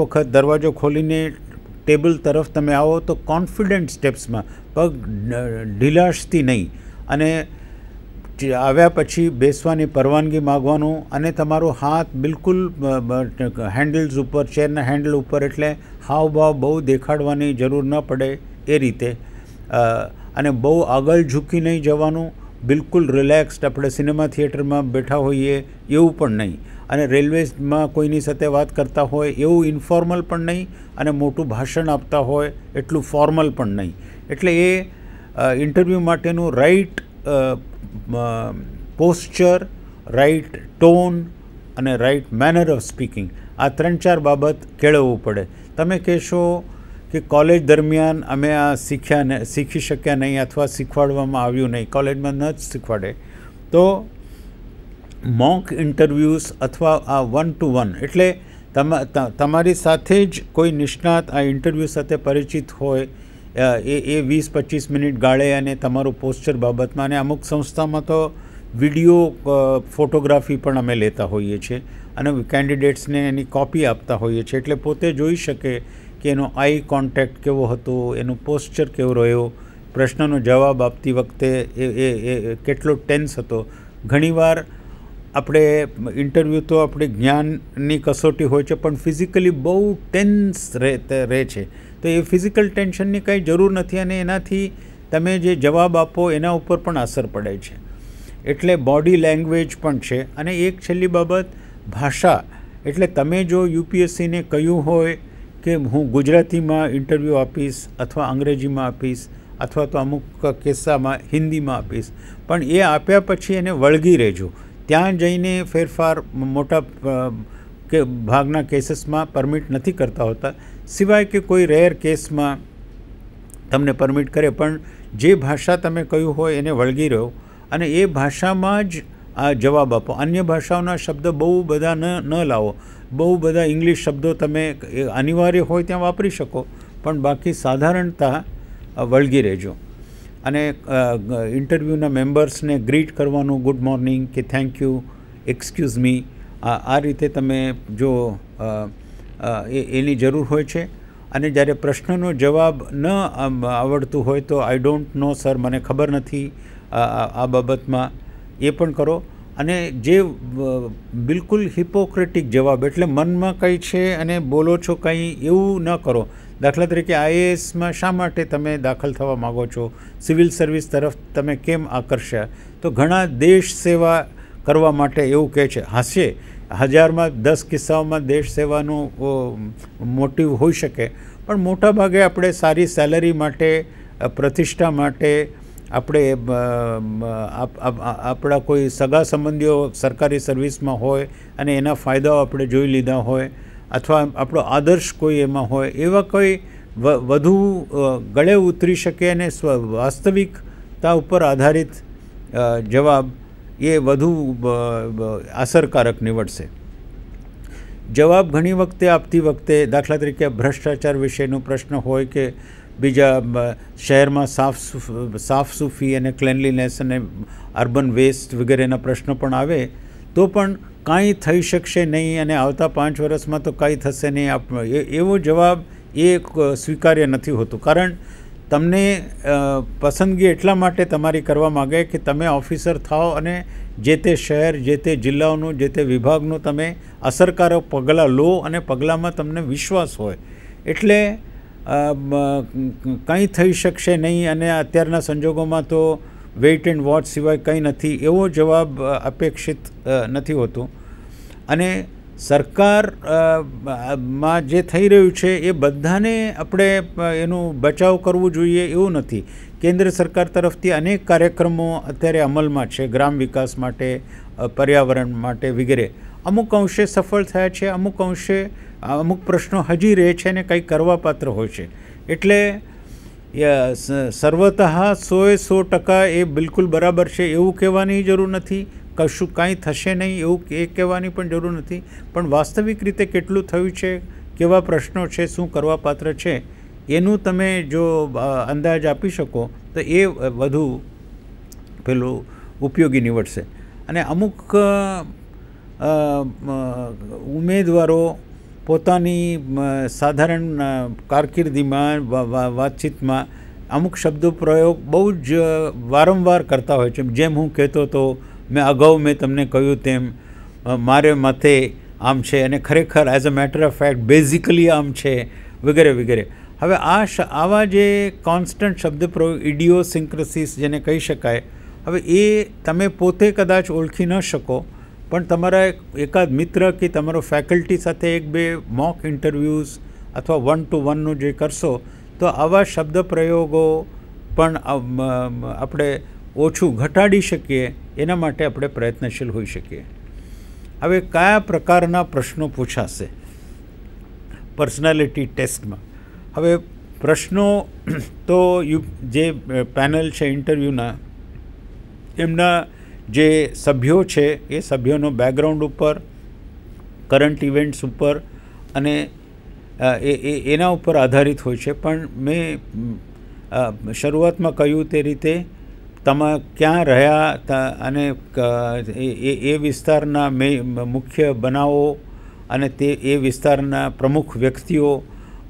વખત દરવાજો ખોલીને ટેબલ તરફ તમે આવો તો કોન્ફિડન્ટ સ્ટેપ્સમાં પગ ઢીલાશથી નહીં અને આવ્યા પછી બેસવાની પરવાનગી માગવાનું અને તમારો હાથ બિલકુલ હેન્ડલ્સ ઉપર ચેરના હેન્ડલ ઉપર એટલે હાવભાવ બહુ દેખાડવાની જરૂર ન પડે એ રીતે અને બહુ આગળ ઝૂકી નહીં જવાનું બિલકુલ રિલેક્સ્ડ આપણે સિનેમા થિયેટરમાં બેઠા હોઈએ એવું પણ નહીં અને રેલવેમાં કોઈની સાથે વાત કરતા હોય એવું ઇન્ફોર્મલ પણ નહીં અને મોટું ભાષણ આપતા હોય એટલું ફોર્મલ પણ નહીં એટલે એ ઇન્ટરવ્યૂ માટેનું રાઈટ પોસ્ચર રાઈટ ટોન અને રાઈટ મેનર ઓફ સ્પીકિંગ આ ત્રણ ચાર બાબત કેળવવું પડે તમે કહેશો કે કોલેજ દરમિયાન અમે આ શીખ્યા ને શીખી શક્યા નહીં અથવા શીખવાડવામાં આવ્યું નહીં કોલેજમાં ન જ શીખવાડે તો મોક ઇન્ટરવ્યૂઝ અથવા આ વન ટુ વન એટલે તમારી સાથે જ કોઈ નિષ્ણાત આ ઇન્ટરવ્યૂ સાથે પરિચિત હોય એ એ વીસ પચીસ મિનિટ ગાળે અને તમારું પોસ્ચર બાબતમાં અને અમુક સંસ્થામાં તો વિડીયો ફોટોગ્રાફી પણ અમે લેતા હોઈએ છીએ અને કેન્ડિડેટ્સને એની કોપી આપતા હોઈએ છીએ એટલે પોતે જોઈ શકે કે એનો આઈ કોન્ટેક્ટ કેવો હતો એનો પોસ્ચર કેવો રહ્યો પ્રશ્નનો જવાબ આપતી વખતે એ એ કેટલો ટેન્સ હતો ઘણીવાર આપણે ઇન્ટરવ્યૂ તો આપણે જ્ઞાનની કસોટી હોય છે પણ ફિઝિકલી બહુ ટેન્સ રહે છે તો એ ફિઝિકલ ટેન્શનની કાંઈ જરૂર નથી અને એનાથી તમે જે જવાબ આપો એના ઉપર પણ અસર પડે છે એટલે બોડી લેંગ્વેજ પણ છે અને એક છેલ્લી બાબત ભાષા એટલે તમે જો યુપીએસસીને કહ્યું હોય કે હું ગુજરાતીમાં ઇન્ટરવ્યૂ આપીશ અથવા અંગ્રેજીમાં આપીશ અથવા તો અમુક કિસ્સામાં હિન્દીમાં આપીશ પણ એ આપ્યા પછી એને વળગી રહેજો ત્યાં જઈને ફેરફાર મોટા કે ભાગના કેસીસમાં પરમિટ નથી કરતા હોતા સિવાય કે કોઈ રેર કેસમાં તમને પરમિટ કરે પણ જે ભાષા તમે કહ્યું હોય એને વળગી રહ્યો અને એ ભાષામાં જ આ જવાબ આપો અન્ય ભાષાઓના શબ્દ બહુ બધા ન ન લાવો બહુ બધા ઇંગ્લિશ શબ્દો તમે અનિવાર્ય હોય ત્યાં વાપરી શકો પણ બાકી સાધારણતા વળગી રહેજો અને ઇન્ટરવ્યુના મેમ્બર્સને ગ્રીટ કરવાનું গুડ મોર્નિંગ કે થેન્ક યુ એક્સક્યુઝ મી આ રીતે તમે જો એની જરૂર હોય છે અને જ્યારે પ્રશ્નોનો જવાબ ન આવડતો હોય તો આઈ ડોન્ટ નો સર મને ખબર નથી આ બાબતમાં એ પણ કરો અને જે બિલકુલ હિપોક્રીટિક જવાબ એટલે મનમાં કંઈ છે અને બોલો છો કંઈ એવું ન કરો દાખલા તરીકે આઈએસ માં શા માટે તમે દાખલ થવા માંગો છો સિવિલ સર્વિસ તરફ તમને કેમ આકર્ષ્યા તો ઘણા દેશ સેવા કરવા માટે એવું કહે છે હાસે હજાર માં 10 કિસ્સાઓમાં દેશ સેવાનો મોટિવ હોઈ શકે પણ મોટા ભાગે આપણે સારી સેલેરી માટે પ્રતિષ્ઠા માટે આપણે આપણા કોઈ સગા સંબંધીઓ સરકારી સર્વિસમાં હોય અને એના ફાયદાઓ આપણે જોઈ લીધા હોય અથવા આપણો આદર્શ કોઈ એમાં હોય એવા કોઈ વધુ ગળે ઉતરી શકે અને વાસ્તવિકતા ઉપર આધારિત જવાબ એ વધુ અસરકારક નીવડશે જવાબ ઘણી વખતે આપતી વખતે દાખલા તરીકે ભ્રષ્ટાચાર વિશેનો પ્રશ્ન હોય કે બીજા શહેરમાં સાફ સાફ સૂફી અને ક્લેનલીનેસ અને અર્બન વેસ્ટ વગેરેના પ્રશ્નો પણ આવે તો પણ કાંઈ થઈ શકશે નહીં અને આવતા પાંચ વર્ષમાં તો કાંઈ થશે નહીં એવો જવાબ એ સ્વીકાર્ય નથી હોતું કારણ તમને પસંદગી એટલા માટે તમારી કરવા માગે કે તમે ઓફિસર થાઓ અને જે તે શહેર જે તે જિલ્લાઓનું જે તે વિભાગનું તમે અસરકારક પગલાં લો અને પગલાંમાં તમને વિશ્વાસ હોય એટલે કંઈ થઈ શકશે નહીં અને અત્યારના સંજોગોમાં તો વેઇટ એન્ડ વોચ સિવાય કંઈ નથી એવો જવાબ અપેક્ષિત નથી હોતો અને સરકાર માં જે થઈ રહ્યું છે એ બધાને આપણે એનું બચાવ કરવું જોઈએ એવું નથી કેન્દ્ર સરકાર તરફથી અનેક કાર્યક્રમો અત્યારે અમલમાં છે ગ્રામ વિકાસ માટે પર્યાવરણ માટે વગેરે અમુક અંશે સફળ થયા છે અમુક અંશે અમુક પ્રશ્નો હજી રહે છે અને કંઈ કરવાપાત્ર હોય છે એટલે સર્વતઃ સોએ સો ટકા એ બિલકુલ બરાબર છે એવું કહેવાની જરૂર નથી કશું કાંઈ થશે નહીં એવું એ કહેવાની પણ જરૂર નથી પણ વાસ્તવિક રીતે કેટલું થયું છે કેવા પ્રશ્નો છે શું કરવાપાત્ર છે એનું તમે જો અંદાજ આપી શકો તો એ વધુ પેલું ઉપયોગી નીવડશે અને અમુક ઉમેદવારો પોતાની સાધારણ કારકિર્દીમાં વાતચીતમાં અમુક શબ્દો પ્રયોગ બહુ જ વારંવાર કરતા હોય છે જેમ હું કહેતો હતો મેં અગાઉ મેં તમને કહ્યું તેમ મારે માથે આમ છે અને ખરેખર as a matter of fact basically આમ છે વગેરે વગેરે હવે આ આવા જે કોન્સ્ટન્ટ શબ્દપ્રયોગ ઇડિયોસિન્ક્રસિસ જેને કહી શકાય હવે એ તમે પોતે કદાચ ઓળખી ન શકો પણ તમારા એકાદ મિત્ર કે તમારો ફેકલ્ટી સાથે એક બે મોક ઇન્ટરવ્યૂઝ અથવા વન ટુ વનનું જે કરશો તો આવા શબ્દ પ્રયોગો પણ આપણે ઓછું ઘટાડી શકીએ એના માટે આપણે પ્રયત્નશીલ હોઈ શકીએ હવે કયા પ્રકારના પ્રશ્નો પૂછાશે પર્સનાલિટી ટેસ્ટમાં હવે પ્રશ્નો તો યુ જે પેનલ છે ઇન્ટરવ્યૂના એમના જે સભ્યો છે એ સભ્યોનો બેકગ્રાઉન્ડ ઉપર કરંટ ઇવેન્ટ્સ ઉપર અને એ એના ઉપર આધારિત હોય છે પણ મેં શરૂઆતમાં કહ્યું તે રીતે તમે ક્યાં રહ્યા અને એ એ વિસ્તારના મુખ્ય બનાવો અને તે એ વિસ્તારના પ્રમુખ વ્યક્તિઓ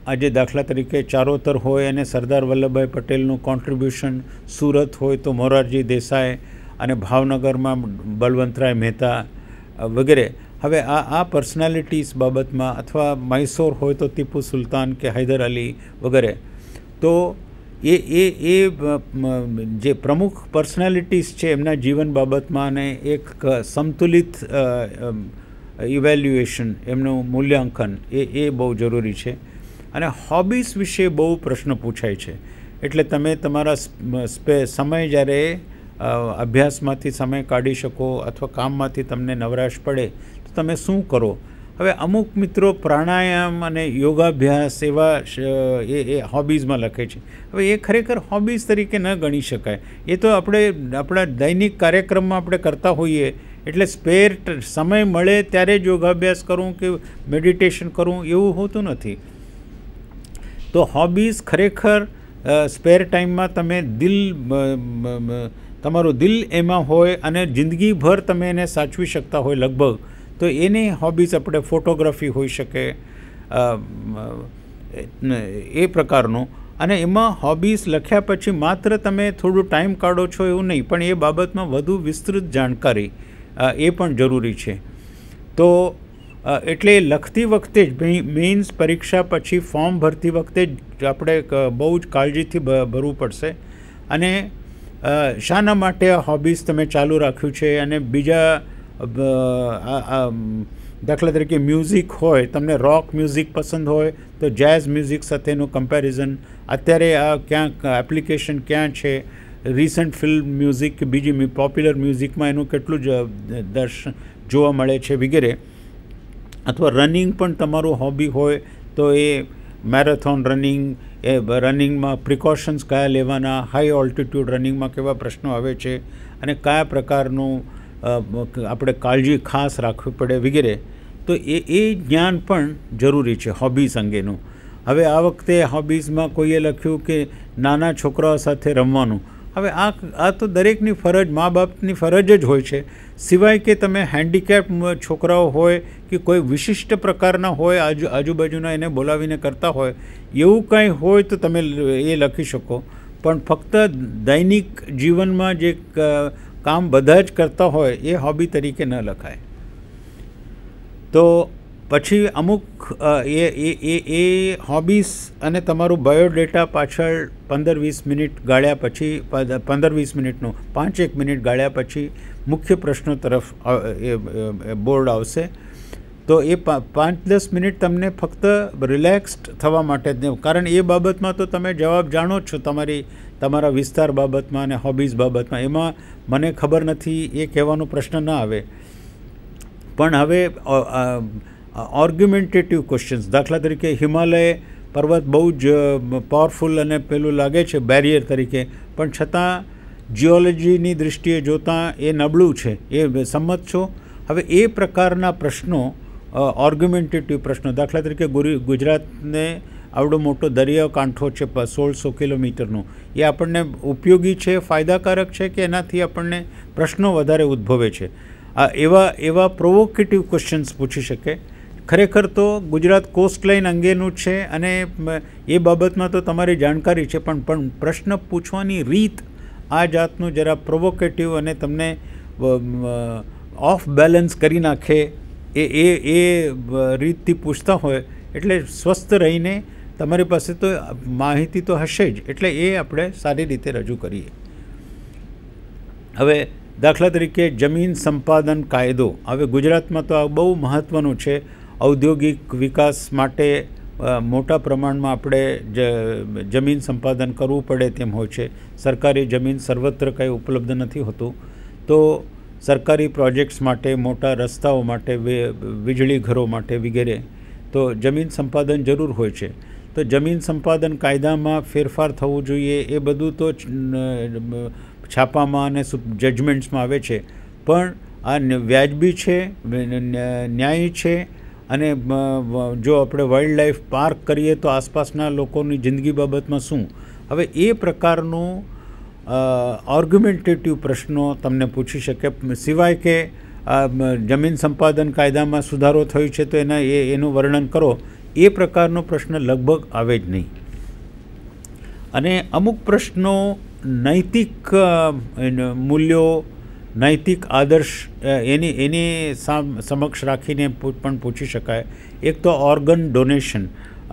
આજે દાખલા તરીકે ચારોતર હોય અને સરદાર વલ્લભભાઈ પટેલનું કોન્ટ્રીબ્યુશન સુરત હોય તો મોરારજી દેસાઈ અને ભાવનગરમાં બલવંતરાય મહેતા વગેરે હવે આ આ પર્સનાલિટીઝ બાબતમાં અથવા મૈસોર હોય તો ટીપુ સુલતાન કે હૈદર અલી વગેરે તો એ એ એ જે પ્રમુખ પર્સનાલિટીઝ છે એમના જીવન બાબતમાં અને એક સંતુલિત ઇવેલ્યુએશન એમનું મૂલ્યાંકન એ એ બહુ જરૂરી છે અને હોબીસ વિશે બહુ પ્રશ્ન પૂછાય છે એટલે તમે તમારા સમય જ્યારે અભ્યાસમાંથી સમય કાઢી શકો અથવા કામમાંથી તમને નવરાશ પડે તો તમે શું કરો હવે અમુક મિત્રો પ્રાણાયામ અને યોગાભ્યાસ એવા એ એ હોબીઝમાં લખે છે હવે એ ખરેખર હોબીઝ તરીકે ન ગણી શકાય એ તો આપણે આપણા દૈનિક કાર્યક્રમમાં આપણે કરતા હોઈએ એટલે સ્પેર સમય મળે ત્યારે જ યોગાભ્યાસ કરું કે મેડિટેશન કરું એવું હોતું નથી તો હોબીઝ ખરેખર સ્પેર ટાઈમમાં તમે દિલ તમારું દિલ એમાં હોય અને જિંદગીભર તમે એને સાચવી શકતા હોય લગભગ તો એની હોબીઝ આપણે ફોટોગ્રાફી હોઈ શકે એ પ્રકારનું અને એમાં હોબીઝ લખ્યા પછી માત્ર તમે થોડું ટાઈમ કાઢો છો એવું નહીં પણ એ બાબતમાં વધુ વિસ્તૃત જાણકારી એ પણ જરૂરી છે તો એટલે લખતી વખતે જ મેઇન્સ પરીક્ષા પછી ફોર્મ ભરતી વખતે જ આપણે બહુ જ કાળજીથી ભરવું પડશે અને શાના માટે આ હોબીઝ તમે ચાલુ રાખ્યું છે અને બીજા દાખલા તરીકે મ્યુઝિક હોય તમને રોક મ્યુઝિક પસંદ હોય તો જેઝ મ્યુઝિક સાથેનું કમ્પેરિઝન અત્યારે આ ક્યાંક એપ્લિકેશન ક્યાં છે રિસન્ટ ફિલ્મ મ્યુઝિક કે બીજી પોપ્યુલર મ્યુઝિકમાં એનું કેટલું જ દર્શન જોવા મળે છે વગેરે અથવા રનિંગ પણ તમારું હોબી હોય તો એ મેરેથોન રનિંગ એ રનિંગમાં પ્રિકોશન્સ કયા લેવાના હાઈ ઓલ્ટિટ્યૂડ રનિંગમાં કેવા પ્રશ્નો આવે છે અને કયા પ્રકારનું આપણે કાળજી ખાસ રાખવી પડે વગેરે તો એ એ જ્ઞાન પણ જરૂરી છે હોબીઝ અંગેનું હવે આ વખતે હોબીઝમાં કોઈએ લખ્યું કે નાના છોકરાઓ સાથે રમવાનું હવે આ આ તો દરેકની ફરજ મા બાપની ફરજ જ હોય છે સિવાય કે તમે હેન્ડીકેપ છોકરાઓ હોય કે કોઈ વિશિષ્ટ પ્રકારના હોય આજુ આજુબાજુના એને બોલાવીને કરતા હોય એવું કાંઈ હોય તો તમે એ લખી શકો પણ ફક્ત દૈનિક જીવનમાં જે કામ બધા જ કરતા હોય એ હોબી તરીકે ન લખાય તો પછી અમુક એ એ એ એ હોબીસ અને તમારું બાયોડેટા પાછળ પંદર વીસ મિનિટ ગાળ્યા પછી પંદર વીસ મિનિટનું પાંચ એક મિનિટ ગાળ્યા પછી મુખ્ય પ્રશ્નો તરફ બોર્ડ આવશે તો એ પાંચ દસ મિનિટ તમને ફક્ત રિલેક્સ્ડ થવા માટે જ કારણ એ બાબતમાં તો તમે જવાબ જાણો જ છો તમારી તમારા વિસ્તાર બાબતમાં અને હોબીઝ બાબતમાં એમાં મને ખબર નથી એ કહેવાનો પ્રશ્ન ના આવે પણ હવે ઓર્ગ્યુમેન્ટેટિવ ક્વેશ્ચન્સ દાખલા તરીકે હિમાલય પર્વત બહુ જ પાવરફુલ અને પેલું લાગે છે બેરિયર તરીકે પણ છતાં જિયોલોજીની દૃષ્ટિએ જોતાં એ નબળું છે એ સંમત છો હવે એ પ્રકારના પ્રશ્નો ઓર્ગ્યુમેન્ટેટિવ પ્રશ્નો દાખલા તરીકે ગુજરાતને આવડો મોટો દરિયા કાંઠો છે સોળસો કિલોમીટરનો એ આપણને ઉપયોગી છે ફાયદાકારક છે કે એનાથી આપણને પ્રશ્નો વધારે ઉદ્ભવે છે આ એવા એવા પ્રોવોકેટિવ ક્વેશ્ચન્સ પૂછી શકે ખરેખર તો ગુજરાત કોસ્ટલાઇન અંગેનું છે અને એ બાબતમાં તો તમારી જાણકારી છે પણ પણ પ્રશ્ન પૂછવાની રીત આ જાતનું જરા પ્રોવોકેટિવ અને તમને ઓફ બેલેન્સ કરી નાખે એ એ એ રીતથી પૂછતા હોય એટલે સ્વસ્થ રહીને તમારી પાસે તો માહિતી તો હશે જ એટલે એ આપણે સારી રીતે રજૂ કરીએ હવે દાખલા તરીકે જમીન સંપાદન કાયદો હવે ગુજરાતમાં તો આ બહુ મહત્ત્વનું છે ઔદ્યોગિક વિકાસ માટે મોટા પ્રમાણમાં આપણે જ જમીન સંપાદન કરવું પડે તેમ હોય છે સરકારી જમીન સર્વત્ર કંઈ ઉપલબ્ધ નથી હોતું તો સરકારી પ્રોજેક્ટ્સ માટે મોટા રસ્તાઓ માટે વીજળી ઘરો માટે વગેરે તો જમીન સંપાદન જરૂર હોય છે તો જમીન સંપાદન કાયદામાં ફેરફાર થવું જોઈએ એ બધું તો છાપામાં અને જજમેન્ટ્સમાં આવે છે પણ આ વ્યાજબી છે ન્યાયી છે અને જો આપણે વાઇલ્ડ લાઈફ પાર્ક કરીએ તો આસપાસના લોકોની જિંદગી બાબતમાં શું હવે એ પ્રકારનો ઓર્ગ્યુમેન્ટેટિવ પ્રશ્નો તમને પૂછી શકે સિવાય કે જમીન સંપાદન કાયદામાં સુધારો થયો છે તો એના એ એનું વર્ણન કરો એ પ્રકારનો પ્રશ્ન લગભગ આવે જ નહીં અને અમુક પ્રશ્નો નૈતિક મૂલ્યો નૈતિક આદર્શ એની એની સમક્ષ રાખીને પણ પૂછી શકાય એક તો ઓર્ગન ડોનેશન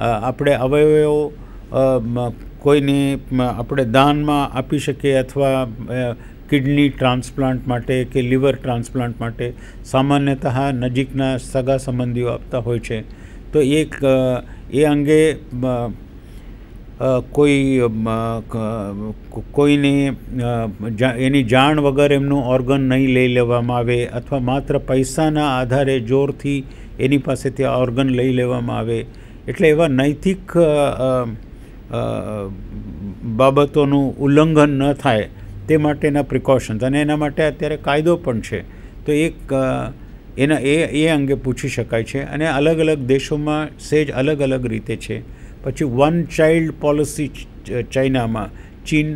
આપણે અવયવો કોઈને આપણે દાનમાં આપી શકીએ અથવા કિડની ટ્રાન્સપ્લાન્ટ માટે કે લીવર ટ્રાન્સપ્લાન્ટ માટે સામાન્યતઃ નજીકના સગા સંબંધીઓ આપતા હોય છે તો એક એ અંગે કોઈ કોઈને એની જાણ વગર એમનું ઓર્ગન નહીં લઈ લેવામાં આવે અથવા માત્ર પૈસાના આધારે જોરથી એની પાસેથી આ ઓર્ગન લઈ લેવામાં આવે એટલે એવા નૈતિક બાબતોનું ઉલ્લંઘન ન થાય તે માટેના પ્રિકોશન્સ અને એના માટે અત્યારે કાયદો પણ છે તો એક એના એ એ અંગે પૂછી શકાય છે અને અલગ અલગ દેશોમાં સેજ અલગ અલગ રીતે છે પછી વન ચાઇલ્ડ પોલિસી ચાઇનામાં ચીન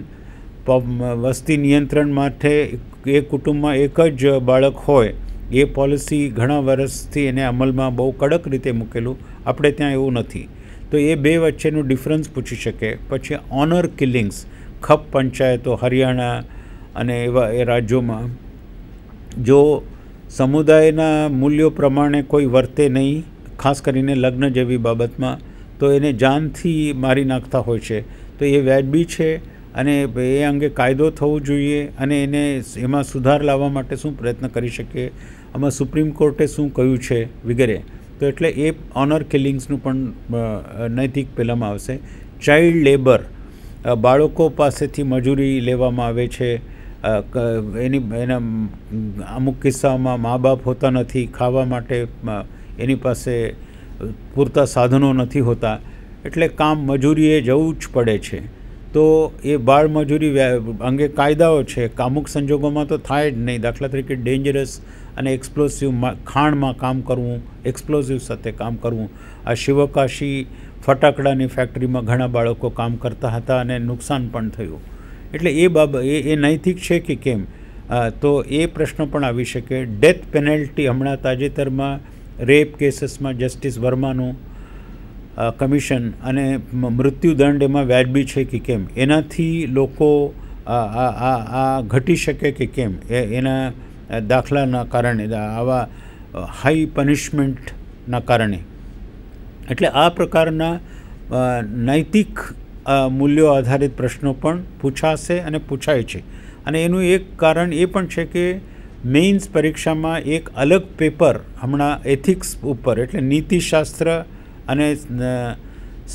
વસ્તી નિયંત્રણ માટે એ કુટુંબમાં એક જ બાળક હોય એ પોલિસી ઘણા વર્ષથી એને અમલમાં બહુ કડક રીતે મૂકેલું આપણે ત્યાં એવું નથી તો એ બે વચ્ચેનું ડિફરન્સ પૂછી શકે પછી ઓનર કિલિંગ્સ ખપ પંચાયતો હરિયાણા અને એવા એ રાજ્યોમાં જો સમુદાયના મૂલ્યો પ્રમાણે કોઈ વર્તે નહીં ખાસ કરીને લગ્ન જેવી બાબતમાં તો એને જાનથી મારી નાખતા હોય છે તો એ વ્યાજબી છે અને એ અંગે કાયદો થવો જોઈએ અને એને એમાં સુધાર લાવવા માટે શું પ્રયત્ન કરી શકીએ આમાં સુપ્રીમ કોર્ટે શું કહ્યું છે વગેરે તો એટલે એ ઓનર કિલિંગ્સનું પણ નૈતિક પહેલાંમાં આવશે ચાઇલ્ડ લેબર બાળકો પાસેથી મજૂરી લેવામાં આવે છે એની એના અમુક કિસ્સામાં મા બાપ હોતા નથી ખાવા માટે એની પાસે પૂરતા સાધનો નથી હોતા એટલે કામ મજૂરીએ જવું જ પડે છે તો એ બાળમજૂરી અંગે કાયદાઓ છે કામુક સંજોગોમાં તો થાય જ નહીં દાખલા તરીકે ડેન્જરસ અને એક્સપ્લોસિવ ખાણમાં કામ કરવું એક્સપ્લોઝિવ સાથે કામ કરવું આ શિવકાશી ફટાકડાની ફેક્ટરીમાં ઘણા બાળકો કામ કરતા હતા અને નુકસાન પણ થયું એટલે એ બાબ એ એ નૈતિક છે કે કેમ તો એ પ્રશ્ન પણ આવી શકે ડેથ પેનલ્ટી હમણાં તાજેતરમાં રેપ કેસીસમાં જસ્ટિસ વર્માનું કમિશન અને મૃત્યુદંડ એમાં વ્યાજબી છે કે કેમ એનાથી લોકો આ ઘટી શકે કે કેમ એના દાખલાના કારણે આવા હાઈ પનિશમેન્ટના કારણે એટલે આ પ્રકારના નૈતિક મૂલ્યો આધારિત પ્રશ્નો પણ પૂછાશે અને પૂછાય છે અને એનું એક કારણ એ પણ છે કે મેઇન્સ પરીક્ષામાં એક અલગ પેપર હમણાં એથિક્સ ઉપર એટલે નીતિશાસ્ત્ર અને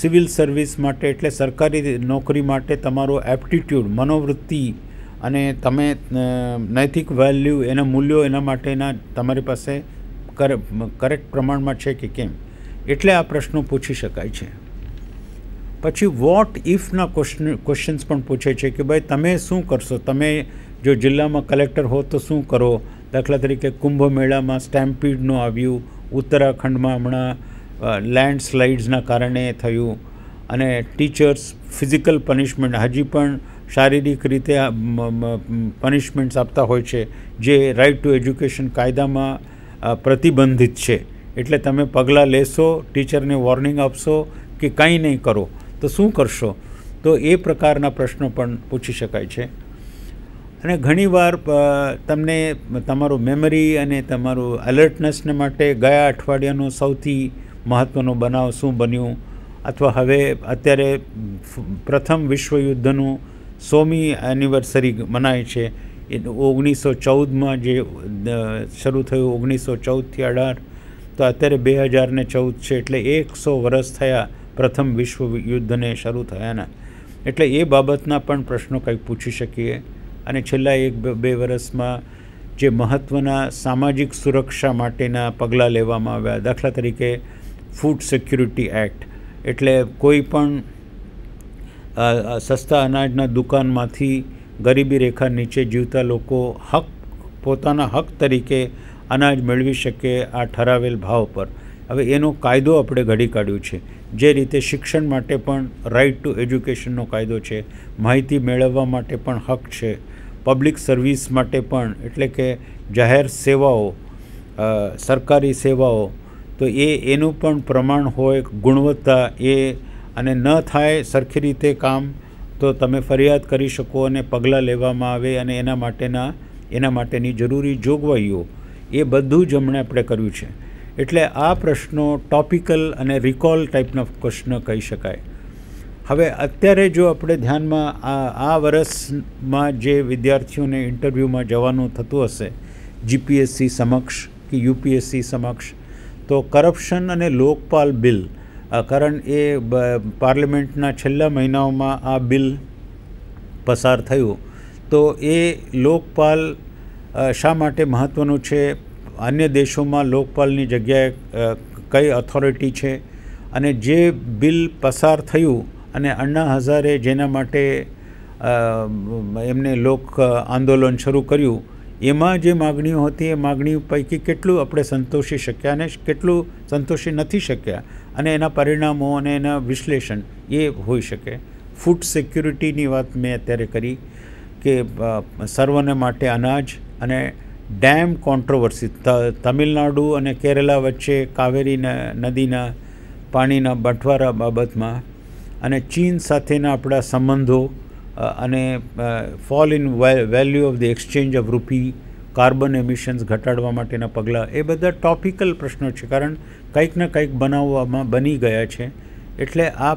સિવિલ સર્વિસ માટે એટલે સરકારી નોકરી માટે તમારો એપ્ટિટ્યૂડ મનોવૃત્તિ અને તમે નૈતિક વેલ્યુ એના મૂલ્યો એના માટેના તમારી પાસે કરેક્ટ પ્રમાણમાં છે કે કેમ એટલે આ પ્રશ્નો પૂછી શકાય છે પછી વોટ ઇફના ક્વેશ્ચન ક્વેશ્ચન્સ પણ પૂછે છે કે ભાઈ તમે શું કરશો તમે જો જિલ્લામાં કલેક્ટર હો તો શું કરો દાખલા તરીકે કુંભ મેળામાં સ્ટેમ્પીડનું આવ્યું ઉત્તરાખંડમાં હમણાં લેન્ડસ્લાઇડ્સના કારણે થયું અને ટીચર્સ ફિઝિકલ પનિશમેન્ટ હજી પણ શારીરિક રીતે પનિશમેન્ટ્સ આપતા હોય છે જે રાઇટ ટુ એજ્યુકેશન કાયદામાં પ્રતિબંધિત છે એટલે તમે પગલાં લેશો ટીચરને વોર્નિંગ આપશો કે કંઈ નહીં કરો તો શું કરશો તો એ પ્રકારના પ્રશ્નો પણ પૂછી શકાય છે અને ઘણીવાર તમને તમારું મેમરી અને તમારું એલર્ટનેસને માટે ગયા અઠવાડિયાનો સૌથી મહત્ત્વનો બનાવ શું બન્યું અથવા હવે અત્યારે પ્રથમ વિશ્વયુદ્ધનું સોમી એનિવર્સરી મનાય છે એ ઓગણીસો ચૌદમાં જે શરૂ થયું ઓગણીસો ચૌદથી અઢાર તો અત્યારે બે હજારને ચૌદ છે એટલે એકસો વર્ષ થયા પ્રથમ વિશ્વ યુદ્ધને શરૂ થયાના એટલે એ બાબતના પણ પ્રશ્નો કંઈક પૂછી શકીએ અને છેલ્લા એક બે વર્ષમાં જે મહત્ત્વના સામાજિક સુરક્ષા માટેના પગલાં લેવામાં આવ્યા દાખલા તરીકે ફૂડ સિક્યુરિટી એક્ટ એટલે કોઈ પણ સસ્તા અનાજના દુકાનમાંથી ગરીબી રેખા નીચે જીવતા લોકો હક પોતાના હક તરીકે અનાજ મેળવી શકે આ ઠરાવેલ ભાવ પર હવે એનો કાયદો આપણે ઘડી કાઢ્યો છે જે રીતે શિક્ષણ માટે પણ રાઇટ ટુ એજ્યુકેશનનો કાયદો છે માહિતી મેળવવા માટે પણ હક છે પબ્લિક સર્વિસ માટે પણ એટલે કે જાહેર સેવાઓ સરકારી સેવાઓ તો એ એનું પણ પ્રમાણ હોય ગુણવત્તા એ અને ન થાય સરખી રીતે કામ તો તમે ફરિયાદ કરી શકો અને પગલાં લેવામાં આવે અને એના માટેના એના માટેની જરૂરી જોગવાઈઓ એ બધું જ હમણે આપણે કર્યું છે એટલે આ પ્રશ્નો ટોપિકલ અને રિકોલ ટાઈપના પ્રશ્ન કહી શકાય હવે અત્યારે જો આપણે ધ્યાનમાં આ આ વર્ષમાં જે વિદ્યાર્થીઓને ઇન્ટરવ્યૂમાં જવાનું થતું હશે જીપીએસસી સમક્ષ કે યુપીએસસી સમક્ષ તો કરપ્શન અને લોકપાલ બિલ કારણ એ પાર્લિમેન્ટના છેલ્લા મહિનાઓમાં આ બિલ પસાર થયું તો એ લોકપાલ શા માટે મહત્ત્વનું છે અન્ય દેશોમાં લોકપાલની જગ્યાએ કઈ ઓથોરિટી છે અને જે બિલ પસાર થયું અને અન્ના હઝારે જેના માટે એમને લોક આંદોલન શરૂ કર્યું એમાં જે માગણીઓ હતી એ માગણીઓ પૈકી કેટલું આપણે સંતોષી શક્યા અને કેટલું સંતોષી નથી શક્યા અને એના પરિણામો અને એના વિશ્લેષણ એ હોઈ શકે ફૂડ સિક્યુરિટીની વાત મેં અત્યારે કરી કે સર્વને માટે અનાજ અને ડેમ કોન્ટ્રોવર્સી તમિલનાડુ અને કેરલા વચ્ચે કાવેરી નદીના પાણીના બંટવારા બાબતમાં અને ચીન સાથેના આપણા સંબંધો અને fall in value of the exchange of rupee carbon emissions ઘટાડવા માટેના પગલાં એ બધા ટોપિકલ પ્રશ્નો છે કારણ કંઈક ને કંઈક બનાવવામાં બની ગયા છે એટલે આ